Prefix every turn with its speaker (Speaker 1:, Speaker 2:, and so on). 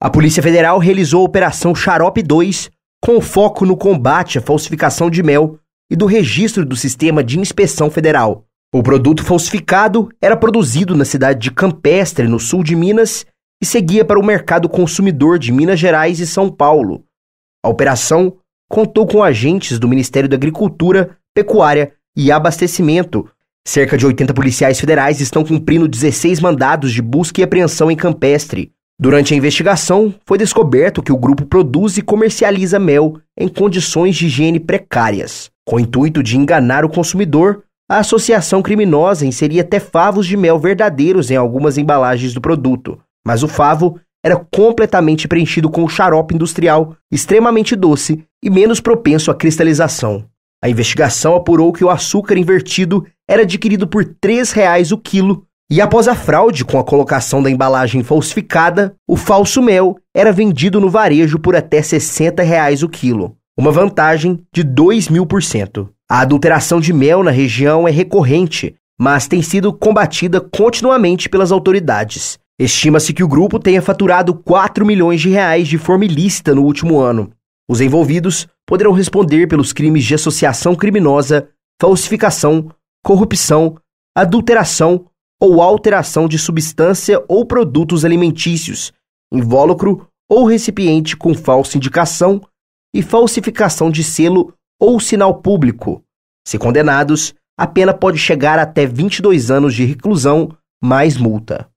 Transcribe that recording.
Speaker 1: A Polícia Federal realizou a Operação Xarope 2 com foco no combate à falsificação de mel e do registro do Sistema de Inspeção Federal. O produto falsificado era produzido na cidade de Campestre, no sul de Minas, e seguia para o mercado consumidor de Minas Gerais e São Paulo. A operação contou com agentes do Ministério da Agricultura, Pecuária e Abastecimento. Cerca de 80 policiais federais estão cumprindo 16 mandados de busca e apreensão em Campestre. Durante a investigação, foi descoberto que o grupo produz e comercializa mel em condições de higiene precárias. Com o intuito de enganar o consumidor, a associação criminosa inseria até favos de mel verdadeiros em algumas embalagens do produto, mas o favo era completamente preenchido com xarope industrial extremamente doce e menos propenso à cristalização. A investigação apurou que o açúcar invertido era adquirido por R$ 3,00 o quilo e após a fraude com a colocação da embalagem falsificada, o falso mel era vendido no varejo por até R$ 60 reais o quilo, uma vantagem de 2 mil por cento. A adulteração de mel na região é recorrente, mas tem sido combatida continuamente pelas autoridades. Estima-se que o grupo tenha faturado 4 milhões de reais de forma ilícita no último ano. Os envolvidos poderão responder pelos crimes de associação criminosa, falsificação, corrupção, adulteração ou alteração de substância ou produtos alimentícios, invólucro ou recipiente com falsa indicação e falsificação de selo ou sinal público. Se condenados, a pena pode chegar até 22 anos de reclusão mais multa.